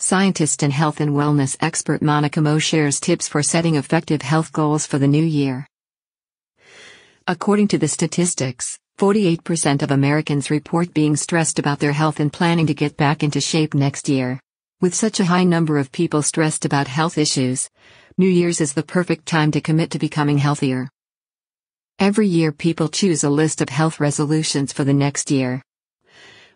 Scientist and health and wellness expert Monica Mo shares tips for setting effective health goals for the new year. According to the statistics, 48% of Americans report being stressed about their health and planning to get back into shape next year. With such a high number of people stressed about health issues, New Year's is the perfect time to commit to becoming healthier. Every year, people choose a list of health resolutions for the next year.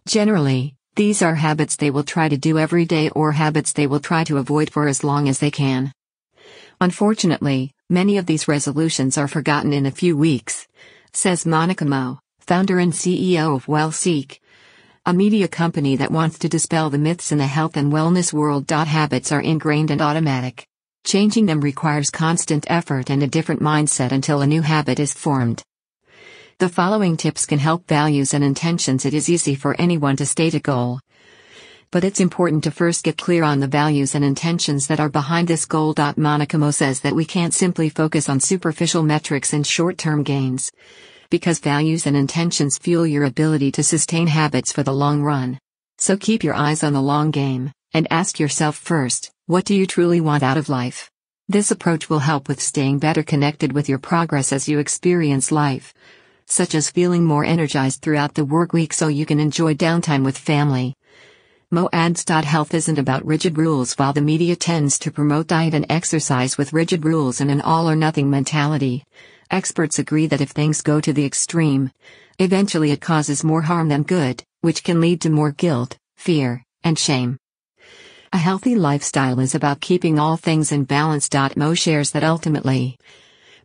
Generally, these are habits they will try to do every day or habits they will try to avoid for as long as they can. Unfortunately, many of these resolutions are forgotten in a few weeks, says Monica Mo, founder and CEO of WellSeek, a media company that wants to dispel the myths in the health and wellness world. Habits are ingrained and automatic. Changing them requires constant effort and a different mindset until a new habit is formed. The following tips can help values and intentions. It is easy for anyone to state a goal. But it's important to first get clear on the values and intentions that are behind this goal. Monica Mo says that we can't simply focus on superficial metrics and short term gains. Because values and intentions fuel your ability to sustain habits for the long run. So keep your eyes on the long game, and ask yourself first what do you truly want out of life? This approach will help with staying better connected with your progress as you experience life such as feeling more energized throughout the work week so you can enjoy downtime with family. Mo adds. Health isn't about rigid rules while the media tends to promote diet and exercise with rigid rules and an all or nothing mentality. Experts agree that if things go to the extreme, eventually it causes more harm than good, which can lead to more guilt, fear, and shame. A healthy lifestyle is about keeping all things in balance. Mo shares that ultimately,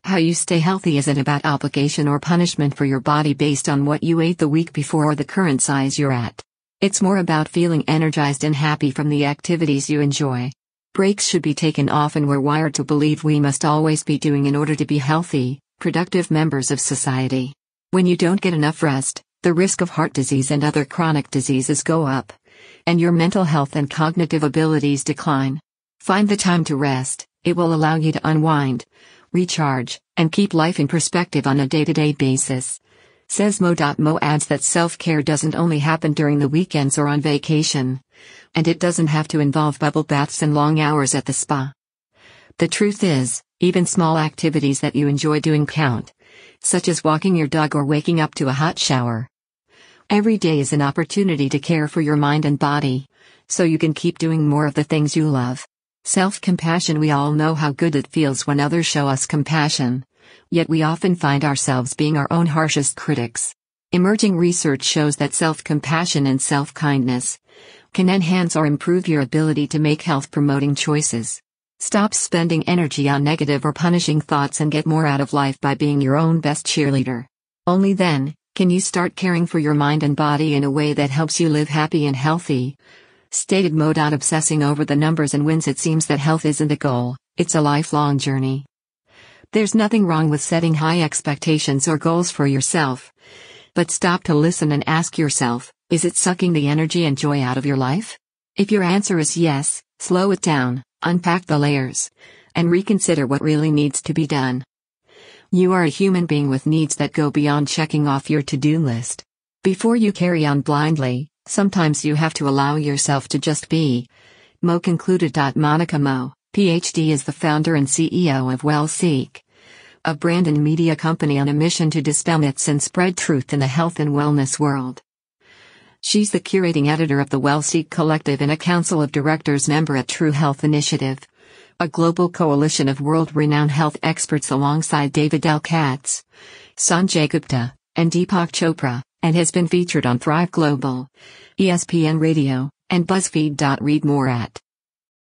how you stay healthy isn't about obligation or punishment for your body based on what you ate the week before or the current size you're at. It's more about feeling energized and happy from the activities you enjoy. Breaks should be taken often. We're wired to believe we must always be doing in order to be healthy, productive members of society. When you don't get enough rest, the risk of heart disease and other chronic diseases go up, and your mental health and cognitive abilities decline. Find the time to rest, it will allow you to unwind, recharge, and keep life in perspective on a day to day basis. Says Mo adds that self care doesn't only happen during the weekends or on vacation. And it doesn't have to involve bubble baths and long hours at the spa. The truth is, even small activities that you enjoy doing count, such as walking your dog or waking up to a hot shower. Every day is an opportunity to care for your mind and body, so you can keep doing more of the things you love. Self compassion We all know how good it feels when others show us compassion. Yet we often find ourselves being our own harshest critics. Emerging research shows that self compassion and self kindness can enhance or improve your ability to make health promoting choices. Stop spending energy on negative or punishing thoughts and get more out of life by being your own best cheerleader. Only then can you start caring for your mind and body in a way that helps you live happy and healthy, Stated mode out obsessing over the numbers and wins it seems that health isn't a goal, it's a lifelong journey. There's nothing wrong with setting high expectations or goals for yourself. But stop to listen and ask yourself, is it sucking the energy and joy out of your life? If your answer is yes, slow it down, unpack the layers, and reconsider what really needs to be done. You are a human being with needs that go beyond checking off your to-do list. Before you carry on blindly, Sometimes you have to allow yourself to just be. Mo concluded. Monica Mo, PhD, is the founder and CEO of WellSeek, a brand and media company on a mission to dispel myths and spread truth in the health and wellness world. She's the curating editor of the WellSeek Collective and a Council of Directors member at True Health Initiative, a global coalition of world renowned health experts alongside David L. Katz, Sanjay Gupta, and Deepak Chopra and has been featured on Thrive Global, ESPN Radio, and BuzzFeed. Read more at